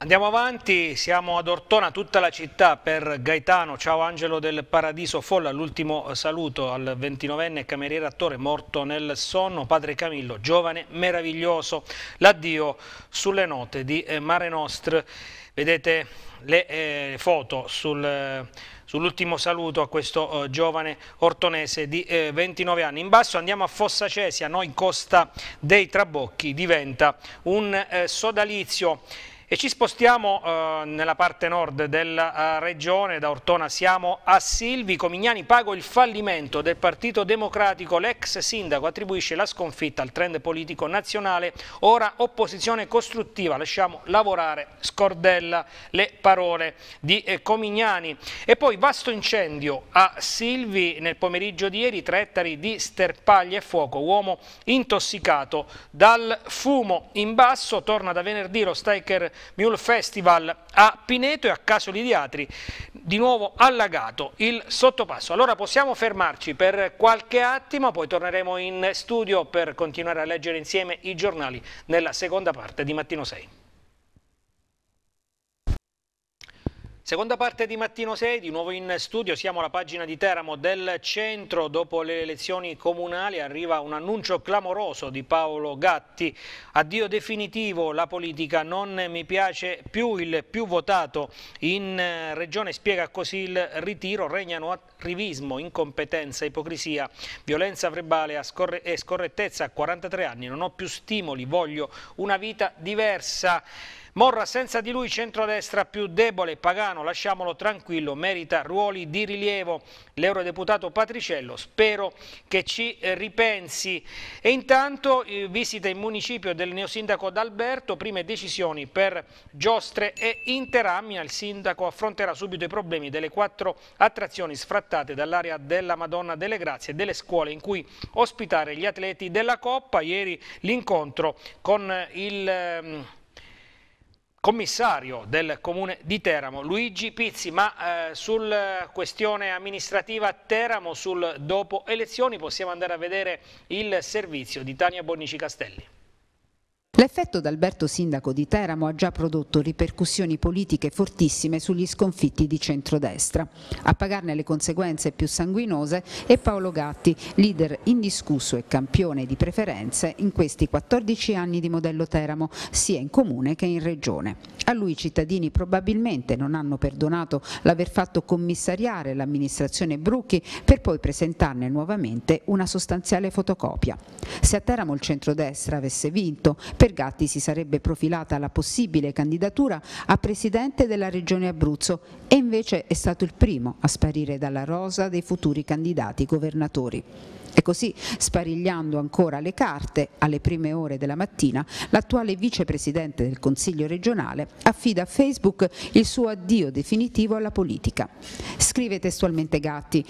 Andiamo avanti, siamo ad Ortona, tutta la città per Gaetano, ciao Angelo del Paradiso Folla, l'ultimo saluto al 29enne cameriere attore morto nel sonno, padre Camillo, giovane meraviglioso, l'addio sulle note di eh, Mare Nostre, vedete le eh, foto sul... Eh, sull'ultimo saluto a questo uh, giovane ortonese di eh, 29 anni. In basso andiamo a Fossa Cesia, no? in Costa dei Trabocchi diventa un eh, sodalizio e ci spostiamo eh, nella parte nord della eh, regione, da Ortona siamo a Silvi. Comignani paga il fallimento del Partito Democratico, l'ex sindaco attribuisce la sconfitta al trend politico nazionale, ora opposizione costruttiva, lasciamo lavorare Scordella le parole di eh, Comignani. E poi vasto incendio a Silvi nel pomeriggio di ieri, tre ettari di sterpaglia e fuoco, uomo intossicato dal fumo. In basso torna da venerdì lo staker Mule Festival a Pineto e a Casoli di Atri di nuovo allagato il sottopasso. Allora possiamo fermarci per qualche attimo, poi torneremo in studio per continuare a leggere insieme i giornali nella seconda parte di Mattino 6. Seconda parte di Mattino 6, di nuovo in studio, siamo alla pagina di Teramo del centro, dopo le elezioni comunali arriva un annuncio clamoroso di Paolo Gatti, addio definitivo la politica, non mi piace più il più votato in eh, regione, spiega così il ritiro, regnano arrivismo, incompetenza, ipocrisia, violenza verbale e scorrettezza a 43 anni, non ho più stimoli, voglio una vita diversa. Morra senza di lui centrodestra più debole, pagano Milano, lasciamolo tranquillo, merita ruoli di rilievo. L'eurodeputato Patriciello, spero che ci eh, ripensi. E intanto eh, visita in municipio del neosindaco D'Alberto, prime decisioni per giostre e interamia. Il sindaco affronterà subito i problemi delle quattro attrazioni sfrattate dall'area della Madonna delle Grazie e delle scuole in cui ospitare gli atleti della Coppa. Ieri l'incontro con eh, il ehm, commissario del comune di Teramo, Luigi Pizzi, ma eh, sulla questione amministrativa Teramo, sul dopo elezioni, possiamo andare a vedere il servizio di Tania Bonnici Castelli. L'effetto d'Alberto Sindaco di Teramo ha già prodotto ripercussioni politiche fortissime sugli sconfitti di centrodestra. A pagarne le conseguenze più sanguinose è Paolo Gatti, leader indiscusso e campione di preferenze in questi 14 anni di modello Teramo, sia in comune che in regione. A lui i cittadini probabilmente non hanno perdonato l'aver fatto commissariare l'amministrazione Brucchi per poi presentarne nuovamente una sostanziale fotocopia. Se a Teramo il centrodestra avesse vinto, per per Gatti si sarebbe profilata la possibile candidatura a presidente della regione Abruzzo e invece è stato il primo a sparire dalla rosa dei futuri candidati governatori. E così, sparigliando ancora le carte, alle prime ore della mattina, l'attuale vicepresidente del Consiglio regionale affida a Facebook il suo addio definitivo alla politica. Scrive testualmente Gatti,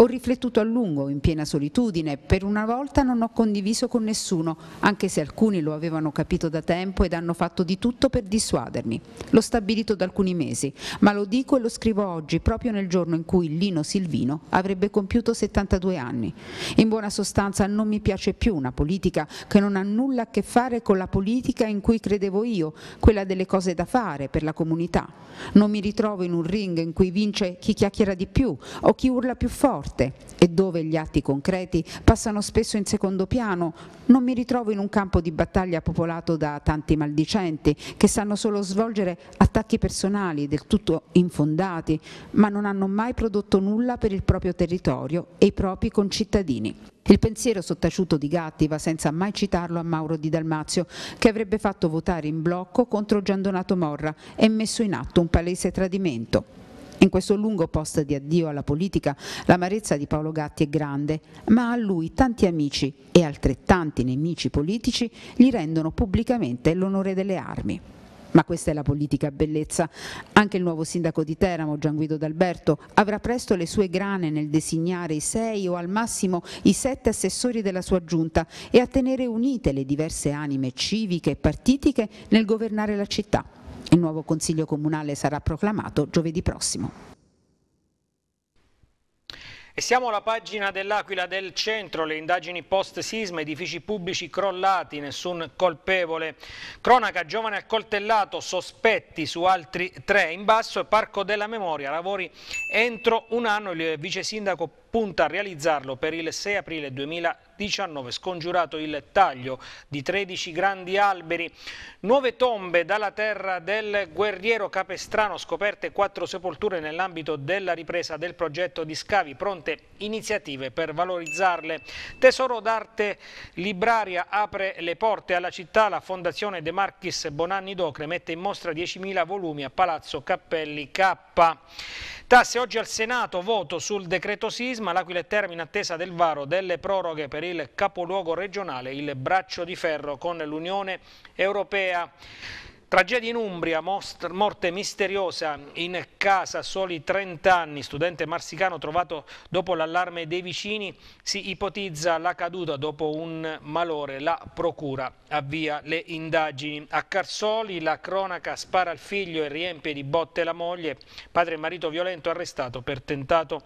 ho riflettuto a lungo, in piena solitudine, per una volta non ho condiviso con nessuno, anche se alcuni lo avevano capito da tempo ed hanno fatto di tutto per dissuadermi. L'ho stabilito da alcuni mesi, ma lo dico e lo scrivo oggi, proprio nel giorno in cui Lino Silvino avrebbe compiuto 72 anni. In buona sostanza non mi piace più una politica che non ha nulla a che fare con la politica in cui credevo io, quella delle cose da fare per la comunità. Non mi ritrovo in un ring in cui vince chi chiacchiera di più o chi urla più forte forte e dove gli atti concreti passano spesso in secondo piano, non mi ritrovo in un campo di battaglia popolato da tanti maldicenti che sanno solo svolgere attacchi personali del tutto infondati, ma non hanno mai prodotto nulla per il proprio territorio e i propri concittadini. Il pensiero sottaciuto di Gatti va senza mai citarlo a Mauro di Dalmazio, che avrebbe fatto votare in blocco contro Giandonato Morra e messo in atto un palese tradimento. In questo lungo post di addio alla politica l'amarezza di Paolo Gatti è grande, ma a lui tanti amici e altrettanti nemici politici gli rendono pubblicamente l'onore delle armi. Ma questa è la politica bellezza. Anche il nuovo sindaco di Teramo, Gian Guido D'Alberto, avrà presto le sue grane nel designare i sei o al massimo i sette assessori della sua giunta e a tenere unite le diverse anime civiche e partitiche nel governare la città. Il nuovo Consiglio Comunale sarà proclamato giovedì prossimo. E siamo alla pagina dell'Aquila del Centro, le indagini post-sisma, edifici pubblici crollati, nessun colpevole. Cronaca, giovane accoltellato, sospetti su altri tre in basso Parco della Memoria, lavori entro un anno, il vice sindaco punta a realizzarlo per il 6 aprile 2019, scongiurato il taglio di 13 grandi alberi. Nuove tombe dalla terra del guerriero capestrano, scoperte quattro sepolture nell'ambito della ripresa del progetto di scavi, pronte iniziative per valorizzarle. Tesoro d'arte libraria apre le porte alla città, la Fondazione De Marchis Bonanni Docre mette in mostra 10.000 volumi a Palazzo Cappelli K. Tasse oggi al Senato, voto sul decreto sisma, l'Aquila è termine in attesa del varo delle proroghe per il capoluogo regionale, il braccio di ferro con l'Unione Europea. Tragedia in Umbria, morte misteriosa in casa, soli 30 anni, studente marsicano trovato dopo l'allarme dei vicini, si ipotizza la caduta dopo un malore, la procura avvia le indagini. A Carsoli la cronaca spara al figlio e riempie di botte la moglie, padre e marito violento arrestato per tentato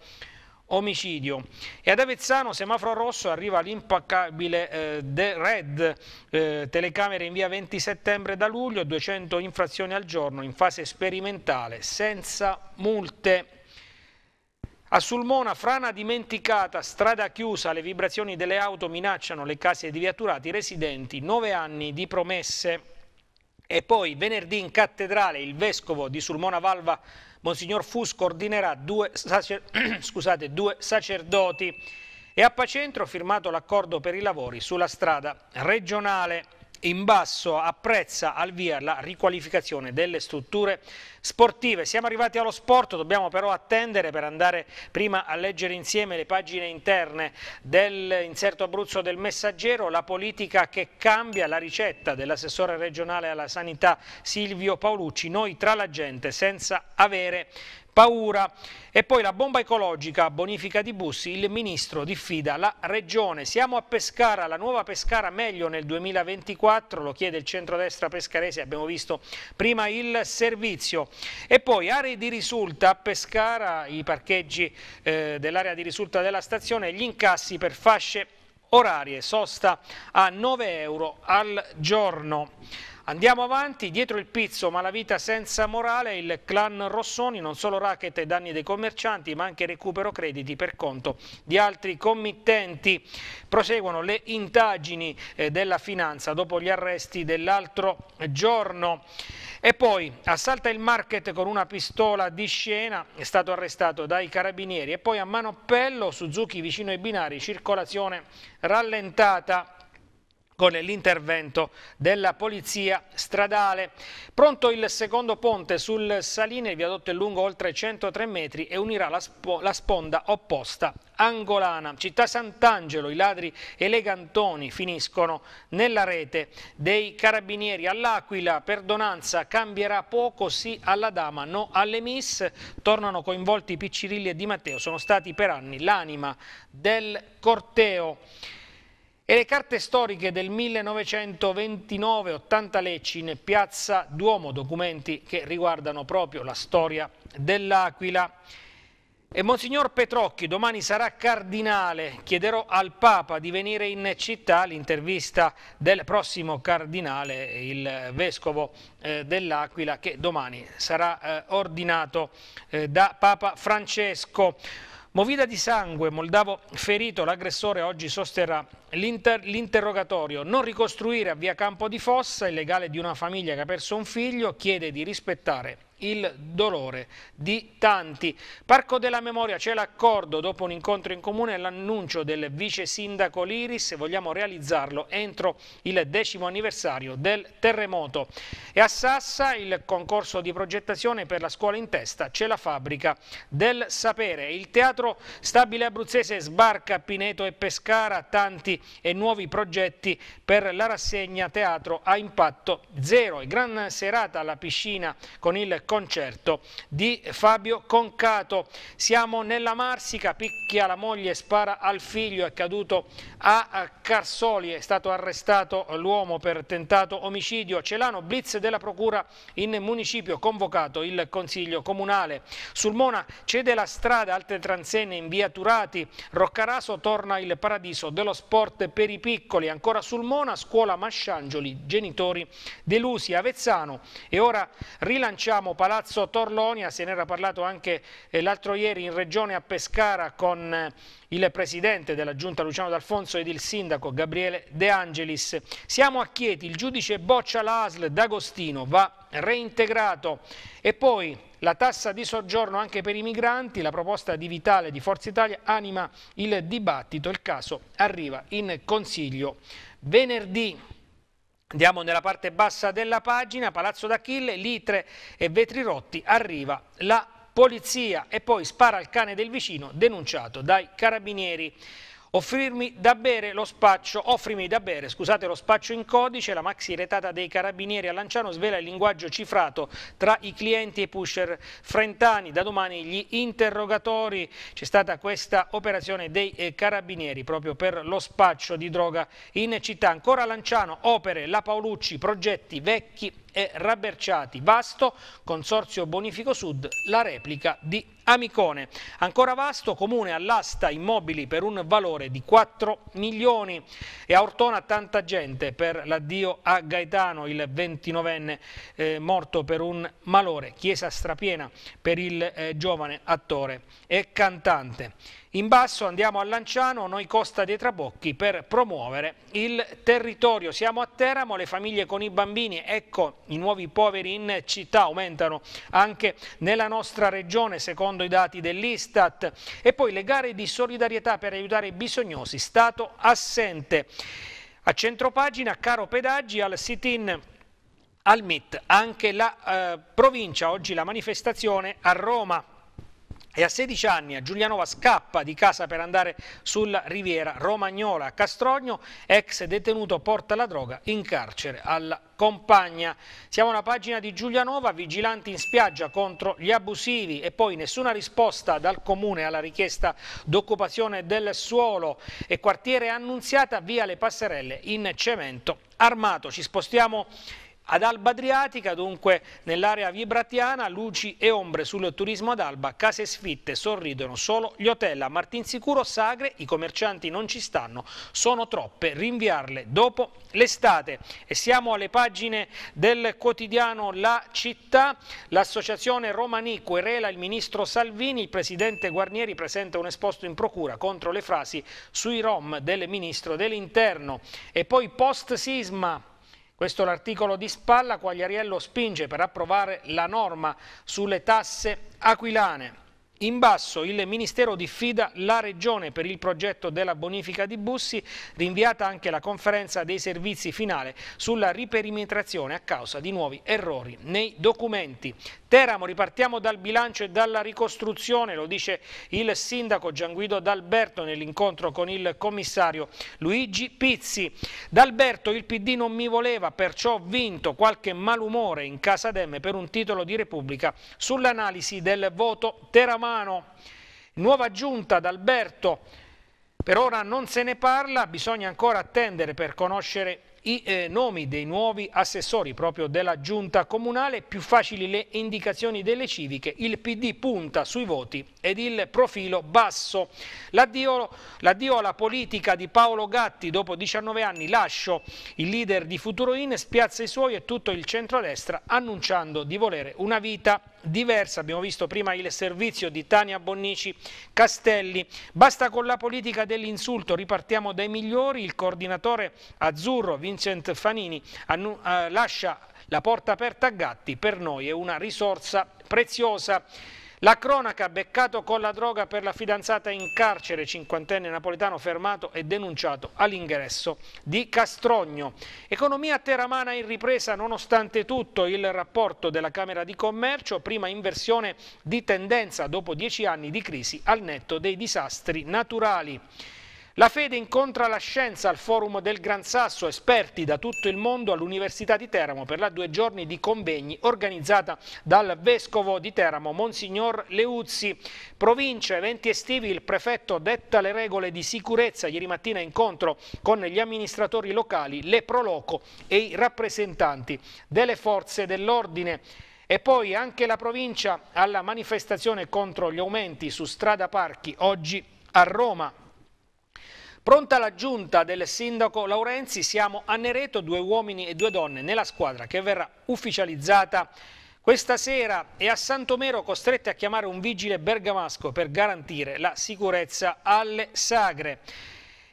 omicidio. E ad Avezzano, semaforo rosso, arriva l'impaccabile eh, The Red, eh, telecamere in via 20 settembre da luglio, 200 infrazioni al giorno in fase sperimentale, senza multe. A Sulmona, frana dimenticata, strada chiusa, le vibrazioni delle auto minacciano le case di viaturati residenti, nove anni di promesse. E poi venerdì in cattedrale il vescovo di Sulmona Valva Monsignor Fusco ordinerà due, sacer [CLEARS THROAT] scusate, due sacerdoti e a Pacentro ha firmato l'accordo per i lavori sulla strada regionale. In basso apprezza al via la riqualificazione delle strutture sportive. Siamo arrivati allo sport, dobbiamo però attendere per andare prima a leggere insieme le pagine interne dell'inserto Abruzzo del Messaggero, la politica che cambia la ricetta dell'assessore regionale alla sanità Silvio Paolucci, noi tra la gente senza avere paura. E poi la bomba ecologica, bonifica di Bussi, il ministro diffida la regione. Siamo a Pescara, la nuova Pescara meglio nel 2024, lo chiede il centrodestra pescarese, abbiamo visto prima il servizio. E poi aree di risulta a Pescara, i parcheggi eh, dell'area di risulta della stazione, gli incassi per fasce orarie, sosta a 9 euro al giorno. Andiamo avanti, dietro il pizzo ma la vita senza morale, il clan Rossoni, non solo racket e danni dei commercianti ma anche recupero crediti per conto di altri committenti. Proseguono le indagini eh, della finanza dopo gli arresti dell'altro giorno. E poi assalta il market con una pistola di scena, è stato arrestato dai carabinieri e poi a Manoppello, Suzuki vicino ai binari, circolazione rallentata con l'intervento della polizia stradale. Pronto il secondo ponte sul Saline, il viadotto è lungo oltre 103 metri e unirà la, sp la sponda opposta angolana. Città Sant'Angelo, i ladri elegantoni finiscono nella rete dei carabinieri. All'Aquila, perdonanza, cambierà poco sì alla dama, no alle miss. Tornano coinvolti Piccirilli e Di Matteo, sono stati per anni l'anima del corteo. E le carte storiche del 1929, 80 Lecci in piazza Duomo, documenti che riguardano proprio la storia dell'Aquila. E Monsignor Petrocchi domani sarà cardinale, chiederò al Papa di venire in città, l'intervista del prossimo cardinale, il Vescovo eh, dell'Aquila, che domani sarà eh, ordinato eh, da Papa Francesco. Movida di sangue, Moldavo ferito, l'aggressore oggi sosterrà l'interrogatorio. Non ricostruire a via Campo di Fossa, il legale di una famiglia che ha perso un figlio, chiede di rispettare il dolore di tanti. Parco della Memoria c'è l'accordo dopo un incontro in comune e l'annuncio del vice sindaco Liris, vogliamo realizzarlo entro il decimo anniversario del terremoto. E a Sassa il concorso di progettazione per la scuola in testa c'è la fabbrica del sapere. Il teatro stabile abruzzese sbarca a Pineto e Pescara, tanti e nuovi progetti per la rassegna teatro a impatto zero. E gran serata alla piscina con il concerto di Fabio Concato. Siamo nella Marsica, picchia la moglie, spara al figlio, è caduto a Carsoli, è stato arrestato l'uomo per tentato omicidio. Celano, blitz della procura in municipio, convocato il Consiglio Comunale. Sulmona cede la strada, alte transenne in via Turati, Roccaraso torna il paradiso dello sport sport per i piccoli, ancora sul Mona, scuola Masciangioli, genitori delusi, Avezzano e ora rilanciamo Palazzo Torlonia, se ne era parlato anche eh, l'altro ieri in regione a Pescara con eh, il presidente della giunta Luciano D'Alfonso ed il sindaco Gabriele De Angelis. Siamo a Chieti, il giudice boccia l'ASL D'Agostino, va reintegrato e poi la tassa di soggiorno anche per i migranti, la proposta di Vitale di Forza Italia anima il dibattito, il caso arriva in consiglio venerdì. Andiamo nella parte bassa della pagina, Palazzo d'Achille, Litre e vetri rotti, arriva la polizia e poi spara al cane del vicino denunciato dai carabinieri. Offrirmi da bere lo spaccio, offrimi da bere, scusate lo spaccio in codice, la maxi retata dei carabinieri a Lanciano svela il linguaggio cifrato tra i clienti e i pusher frentani, da domani gli interrogatori, c'è stata questa operazione dei eh, carabinieri proprio per lo spaccio di droga in città, ancora a Lanciano opere La Paolucci, progetti vecchi e Rabberciati, Vasto, Consorzio Bonifico Sud, la replica di Amicone. Ancora vasto, comune all'asta immobili per un valore di 4 milioni e a Ortona tanta gente per l'addio a Gaetano, il 29enne eh, morto per un malore, chiesa strapiena per il eh, giovane attore e cantante. In basso andiamo a Lanciano, noi Costa dei Trabocchi per promuovere il territorio. Siamo a Teramo, le famiglie con i bambini, ecco i nuovi poveri in città aumentano anche nella nostra regione secondo i dati dell'Istat e poi le gare di solidarietà per aiutare i bisognosi, stato assente. A centropagina, caro pedaggi, al sit-in al MIT, anche la eh, provincia, oggi la manifestazione a Roma e a 16 anni a Giulianova scappa di casa per andare sulla riviera romagnola. A Castrogno, ex detenuto, porta la droga in carcere alla compagna. Siamo alla pagina di Giulianova, vigilanti in spiaggia contro gli abusivi e poi nessuna risposta dal comune alla richiesta d'occupazione del suolo e quartiere annunziata via le passerelle in cemento armato. Ci spostiamo ad Alba Adriatica, dunque, nell'area vibratiana, luci e ombre sul turismo ad Alba, case sfitte, sorridono solo gli hotel. A Martinsicuro, sagre, i commercianti non ci stanno, sono troppe, rinviarle dopo l'estate. E siamo alle pagine del quotidiano La Città, l'associazione Romani querela il ministro Salvini, il presidente Guarnieri presenta un esposto in procura contro le frasi sui rom del ministro dell'interno. E poi post-sisma questo è l'articolo di spalla, Quagliariello spinge per approvare la norma sulle tasse aquilane. In basso il Ministero diffida la Regione per il progetto della bonifica di Bussi, rinviata anche la conferenza dei servizi finale sulla riperimetrazione a causa di nuovi errori nei documenti. Teramo, ripartiamo dal bilancio e dalla ricostruzione, lo dice il sindaco Gianguido D'Alberto nell'incontro con il commissario Luigi Pizzi. D'Alberto il PD non mi voleva, perciò ho vinto qualche malumore in casa Demme per un titolo di Repubblica sull'analisi del voto teramano. Nuova giunta d'Alberto, per ora non se ne parla, bisogna ancora attendere per conoscere i eh, nomi dei nuovi assessori proprio della giunta comunale, più facili le indicazioni delle civiche, il PD punta sui voti ed il profilo basso. L'addio, alla politica di Paolo Gatti dopo 19 anni, lascio il leader di Futuro In, spiazza i suoi e tutto il centrodestra annunciando di volere una vita diversa, abbiamo visto prima il servizio di Tania Bonnici Castelli, basta con la politica dell'insulto, ripartiamo dai migliori, il coordinatore azzurro Vincent Fanini eh, lascia la porta aperta a Gatti, per noi è una risorsa preziosa. La cronaca beccato con la droga per la fidanzata in carcere, cinquantenne napoletano fermato e denunciato all'ingresso di Castrogno. Economia teramana in ripresa nonostante tutto il rapporto della Camera di Commercio, prima inversione di tendenza dopo dieci anni di crisi al netto dei disastri naturali. La fede incontra la scienza al forum del Gran Sasso, esperti da tutto il mondo all'Università di Teramo per la due giorni di convegni organizzata dal Vescovo di Teramo, Monsignor Leuzzi. Provincia, eventi estivi, il prefetto detta le regole di sicurezza. Ieri mattina incontro con gli amministratori locali, le Proloco e i rappresentanti delle forze dell'ordine. E poi anche la provincia alla manifestazione contro gli aumenti su strada parchi oggi a Roma. Pronta l'aggiunta del sindaco Laurenzi, siamo a Nereto, due uomini e due donne nella squadra che verrà ufficializzata questa sera e a Santomero costrette a chiamare un vigile bergamasco per garantire la sicurezza alle sagre.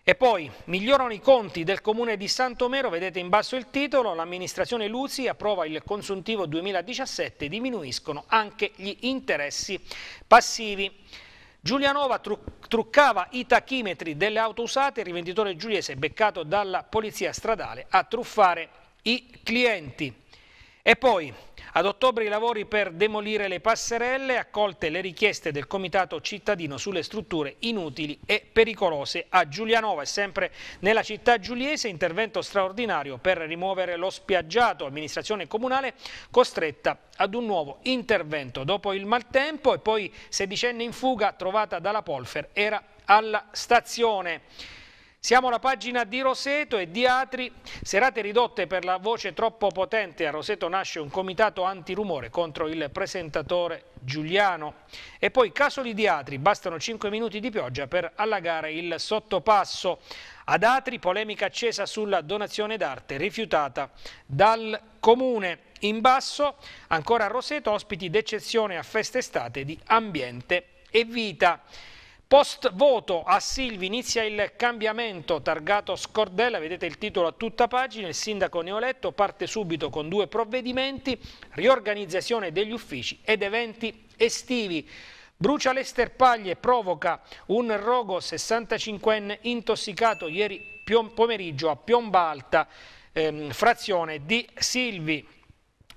E poi migliorano i conti del comune di Santomero, vedete in basso il titolo, l'amministrazione Luzzi approva il consuntivo 2017, diminuiscono anche gli interessi passivi. Giulianova truc truccava i tachimetri delle auto usate, il rivenditore giuliese beccato dalla polizia stradale a truffare i clienti. E poi ad ottobre i lavori per demolire le passerelle, accolte le richieste del Comitato cittadino sulle strutture inutili e pericolose a Giulianova e sempre nella città giuliese intervento straordinario per rimuovere lo spiaggiato, amministrazione comunale costretta ad un nuovo intervento dopo il maltempo e poi sedicenne in fuga trovata dalla Polfer era alla stazione. Siamo alla pagina di Roseto e di Atri, serate ridotte per la voce troppo potente, a Roseto nasce un comitato antirumore contro il presentatore Giuliano. E poi Casoli di Atri, bastano 5 minuti di pioggia per allagare il sottopasso. Ad Atri polemica accesa sulla donazione d'arte rifiutata dal Comune. In basso ancora a Roseto ospiti d'eccezione a feste estate di ambiente e vita. Post voto a Silvi inizia il cambiamento targato Scordella, vedete il titolo a tutta pagina, il sindaco Neoletto parte subito con due provvedimenti, riorganizzazione degli uffici ed eventi estivi. Brucia le sterpaglie, provoca un rogo 65enne intossicato ieri pomeriggio a Piombalta, ehm, frazione di Silvi.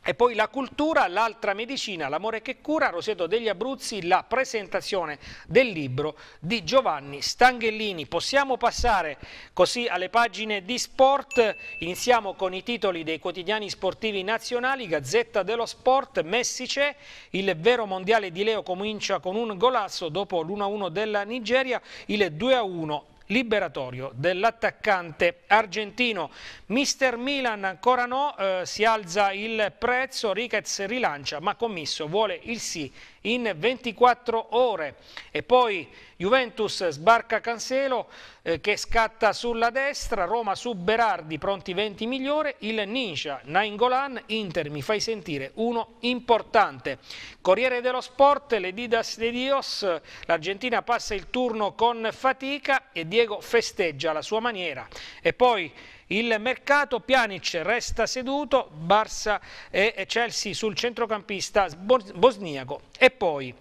E poi la cultura, l'altra medicina, l'amore che cura, Roseto degli Abruzzi, la presentazione del libro di Giovanni Stanghellini. Possiamo passare così alle pagine di sport, iniziamo con i titoli dei quotidiani sportivi nazionali, Gazzetta dello Sport, Messi c'è, il vero mondiale di Leo comincia con un golazzo dopo l'1-1 della Nigeria, il 2-1 liberatorio dell'attaccante argentino. Mister Milan ancora no, eh, si alza il prezzo, Ricketts rilancia ma Commisso vuole il sì in 24 ore. E poi Juventus sbarca Cancelo eh, che scatta sulla destra, Roma su Berardi pronti 20 migliore, il Ninja, Nainggolan, Inter mi fai sentire uno importante. Corriere dello Sport, le Didas de Dios, l'Argentina passa il turno con fatica e Diego festeggia la sua maniera. E poi il mercato, Pjanic resta seduto, Barça e Chelsea sul centrocampista bosniaco e poi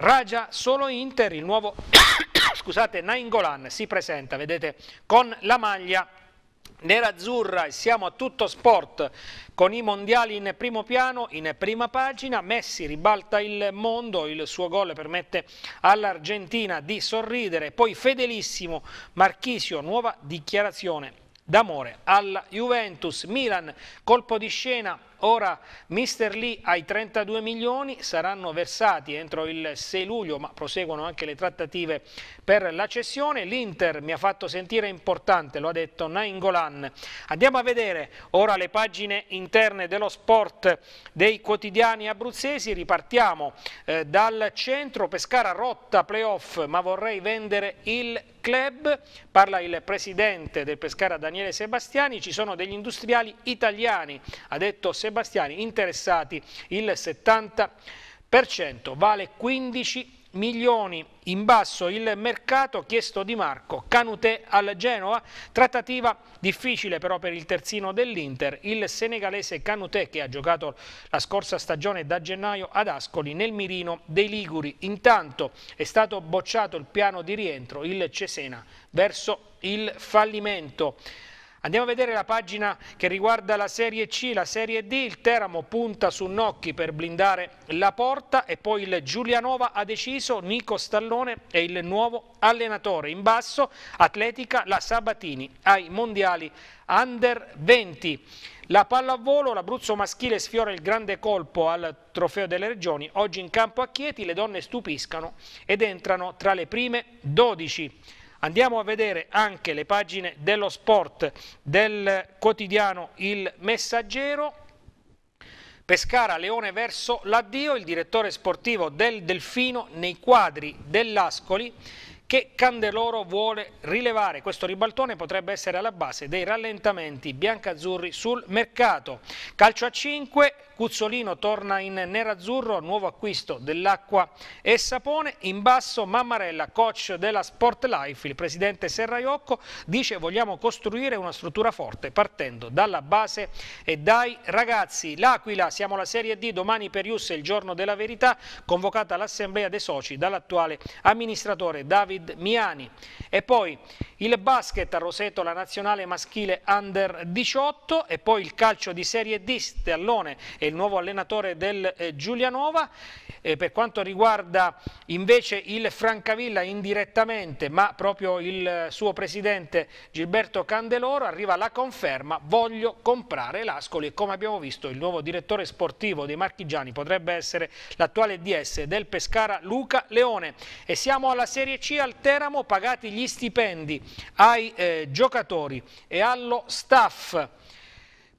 Raja solo Inter, il nuovo [COUGHS] scusate, Nainggolan si presenta, vedete, con la maglia nera-azzurra e siamo a tutto sport con i mondiali in primo piano, in prima pagina, Messi ribalta il mondo, il suo gol permette all'Argentina di sorridere, poi fedelissimo Marchisio, nuova dichiarazione d'amore alla Juventus. Milan, colpo di scena Ora Mister Lee ai 32 milioni saranno versati entro il 6 luglio, ma proseguono anche le trattative per la cessione. L'Inter mi ha fatto sentire importante, lo ha detto Naingolan. Andiamo a vedere ora le pagine interne dello sport dei quotidiani abruzzesi. Ripartiamo eh, dal centro. Pescara rotta playoff, ma vorrei vendere il club. Parla il presidente del Pescara Daniele Sebastiani. Ci sono degli industriali italiani, ha detto Sebastiani Sebastiani, interessati il 70%, vale 15 milioni in basso il mercato chiesto di Marco Canutè al Genoa trattativa difficile però per il terzino dell'Inter il senegalese Canutè che ha giocato la scorsa stagione da gennaio ad Ascoli nel mirino dei Liguri intanto è stato bocciato il piano di rientro il Cesena verso il fallimento Andiamo a vedere la pagina che riguarda la Serie C, la Serie D, il Teramo punta su Nocchi per blindare la porta e poi il Giulianova ha deciso, Nico Stallone è il nuovo allenatore. In basso Atletica, la Sabatini ai mondiali Under 20. La palla a volo, l'Abruzzo maschile sfiora il grande colpo al trofeo delle regioni. Oggi in campo a Chieti le donne stupiscano ed entrano tra le prime 12. Andiamo a vedere anche le pagine dello sport del quotidiano Il Messaggero. Pescara Leone verso l'addio, il direttore sportivo del Delfino nei quadri dell'Ascoli che Candeloro vuole rilevare. Questo ribaltone potrebbe essere alla base dei rallentamenti biancazzurri sul mercato. Calcio a 5, Cuzzolino torna in nerazzurro, nuovo acquisto dell'acqua e sapone. In basso Mammarella, coach della Sport Life, il presidente Serraiocco, dice vogliamo costruire una struttura forte partendo dalla base e dai ragazzi. L'Aquila, siamo la Serie D, domani per Ius è il giorno della verità, convocata l'assemblea dei soci dall'attuale amministratore David Miani. E poi il basket a Roseto, la nazionale maschile under 18 e poi il calcio di Serie D, Stallone e il nuovo allenatore del eh, Giulianova. Eh, per quanto riguarda invece il Francavilla indirettamente, ma proprio il eh, suo presidente Gilberto Candeloro, arriva la conferma, voglio comprare l'Ascoli e come abbiamo visto il nuovo direttore sportivo dei marchigiani potrebbe essere l'attuale DS del Pescara Luca Leone. E siamo alla Serie C al Teramo, pagati gli stipendi ai eh, giocatori e allo staff.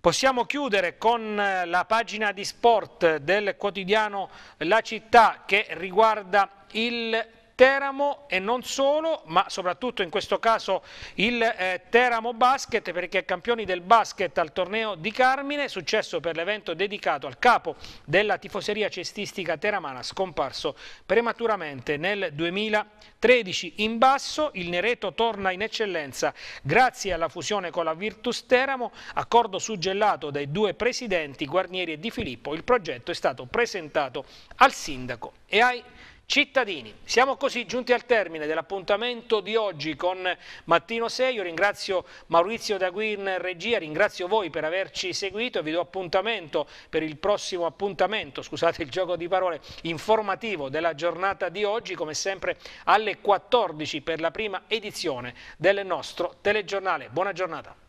Possiamo chiudere con eh, la pagina di sport del quotidiano La Città che riguarda il Teramo e non solo, ma soprattutto in questo caso il eh, Teramo Basket perché campioni del basket al torneo di Carmine, successo per l'evento dedicato al capo della tifoseria cestistica teramana scomparso prematuramente nel 2013. In basso il Nereto torna in eccellenza grazie alla fusione con la Virtus Teramo, accordo suggellato dai due presidenti Guarnieri e Di Filippo. Il progetto è stato presentato al sindaco e ai Cittadini, siamo così giunti al termine dell'appuntamento di oggi con Mattino 6. Io ringrazio Maurizio Daguin regia, ringrazio voi per averci seguito e vi do appuntamento per il prossimo appuntamento, scusate il gioco di parole, informativo della giornata di oggi, come sempre alle 14 per la prima edizione del nostro telegiornale. Buona giornata.